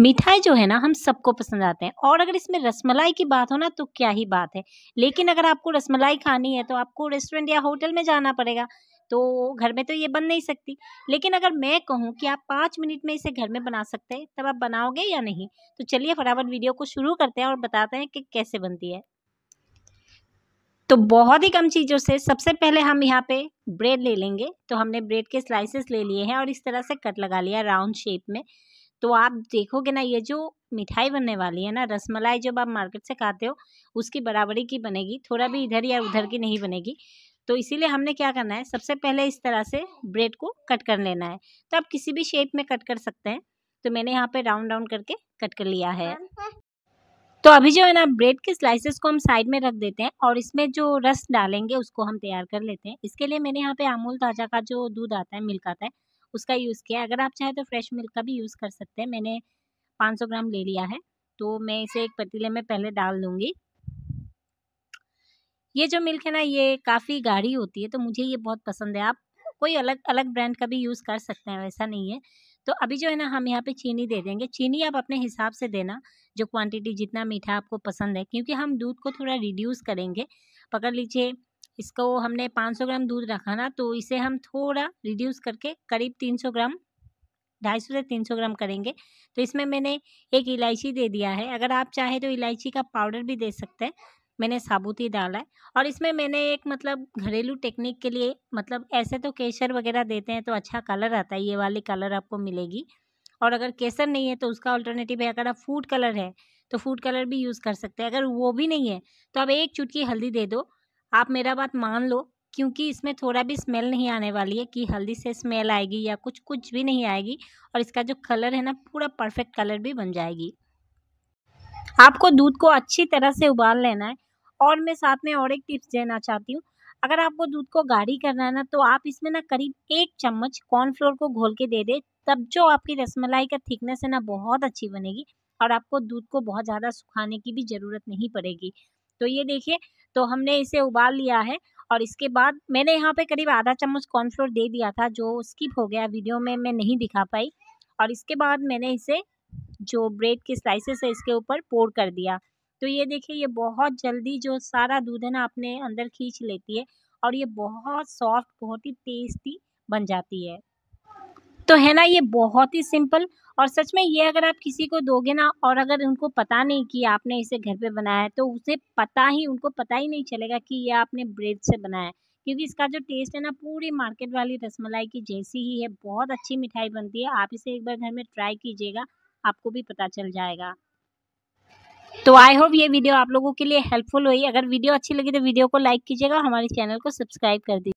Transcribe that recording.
मिठाई जो है ना हम सबको पसंद आते हैं और अगर इसमें रसमलाई की बात हो ना तो क्या ही बात है लेकिन अगर आपको रसमलाई खानी है तो आपको रेस्टोरेंट या होटल में जाना पड़ेगा तो घर में तो ये बन नहीं सकती लेकिन अगर मैं कहूँ कि आप पाँच मिनट में इसे घर में बना सकते हैं तब आप बनाओगे या नहीं तो चलिए फटाफट वीडियो को शुरू करते हैं और बताते हैं कि कैसे बनती है तो बहुत ही कम चीज़ों से सबसे पहले हम यहाँ पे ब्रेड ले लेंगे तो हमने ब्रेड के स्लाइसेस ले लिए हैं और इस तरह से कट लगा लिया राउंड शेप में तो आप देखोगे ना ये जो मिठाई बनने वाली है ना रसमलाई जब आप मार्केट से खाते हो उसकी बराबरी की बनेगी थोड़ा भी इधर या उधर की नहीं बनेगी तो इसीलिए हमने क्या करना है सबसे पहले इस तरह से ब्रेड को कट कर लेना है तो आप किसी भी शेप में कट कर सकते हैं तो मैंने यहाँ पे राउंड राउंड करके कट कर लिया है तो अभी जो है ना ब्रेड के स्लाइसेस को हम साइड में रख देते हैं और इसमें जो रस डालेंगे उसको हम तैयार कर लेते हैं इसके लिए मैंने यहाँ पे अमूल ताज़ा का जो दूध आता है मिल्क आता है उसका यूज़ किया अगर आप चाहें तो फ्रेश मिल्क का भी यूज़ कर सकते हैं मैंने 500 ग्राम ले लिया है तो मैं इसे एक पतीले में पहले डाल दूँगी ये जो मिल्क है ना ये काफ़ी गाढ़ी होती है तो मुझे ये बहुत पसंद है आप कोई अलग अलग ब्रांड का भी यूज़ कर सकते हैं वैसा नहीं है तो अभी जो है ना हम यहाँ पे चीनी दे देंगे चीनी आप अपने हिसाब से देना जो क्वांटिटी जितना मीठा आपको पसंद है क्योंकि हम दूध को थोड़ा रिड्यूस करेंगे पकड़ लीजिए इसको हमने 500 ग्राम दूध रखा ना तो इसे हम थोड़ा रिड्यूस करके करीब 300 ग्राम ढाई सौ से तीन सौ ग्राम करेंगे तो इसमें मैंने एक इलायची दे दिया है अगर आप चाहें तो इलायची का पाउडर भी दे सकते हैं मैंने साबुत ही डाला है और इसमें मैंने एक मतलब घरेलू टेक्निक के लिए मतलब ऐसे तो केसर वगैरह देते हैं तो अच्छा कलर आता है ये वाली कलर आपको मिलेगी और अगर केसर नहीं है तो उसका ऑल्टरनेटिव है अगर आप फूड कलर है तो फूड कलर भी यूज़ कर सकते हैं अगर वो भी नहीं है तो आप एक चुटकी हल्दी दे दो आप मेरा बात मान लो क्योंकि इसमें थोड़ा भी स्मेल नहीं आने वाली है कि हल्दी से स्मेल आएगी या कुछ कुछ भी नहीं आएगी और इसका जो कलर है ना पूरा परफेक्ट कलर भी बन जाएगी आपको दूध को अच्छी तरह से उबाल लेना है और मैं साथ में और एक टिप्स देना चाहती हूँ अगर आपको दूध को गाढ़ी करना है ना तो आप इसमें ना करीब एक चम्मच कॉर्नफ्लोर को घोल के दे दे तब जो आपकी रसमलाई का थिकनेस है ना बहुत अच्छी बनेगी और आपको दूध को बहुत ज़्यादा सुखाने की भी ज़रूरत नहीं पड़ेगी तो ये देखिए तो हमने इसे उबाल लिया है और इसके बाद मैंने यहाँ पे करीब आधा चम्मच कॉर्नफ्लोर दे दिया था जो स्किप हो गया वीडियो में मैं नहीं दिखा पाई और इसके बाद मैंने इसे जो ब्रेड के स्लाइसेस है इसके ऊपर पोर कर दिया तो ये देखिए ये बहुत जल्दी जो सारा दूध है ना अपने अंदर खींच लेती है और ये बहुत सॉफ्ट बहुत ही टेस्टी बन जाती है तो है ना ये बहुत ही सिंपल और सच में ये अगर आप किसी को दोगे ना और अगर उनको पता नहीं कि आपने इसे घर पे बनाया है तो उसे पता ही उनको पता ही नहीं चलेगा कि ये आपने ब्रेड से बनाया है क्योंकि इसका जो टेस्ट है ना पूरी मार्केट वाली रसमलाई की जैसी ही है बहुत अच्छी मिठाई बनती है आप इसे एक बार घर में ट्राई कीजिएगा आपको भी पता चल जाएगा तो आई होप ये वीडियो आप लोगों के लिए हेल्पफुल हुई अगर वीडियो अच्छी लगी तो वीडियो को लाइक कीजिएगा हमारे चैनल को सब्सक्राइब कर दीजिए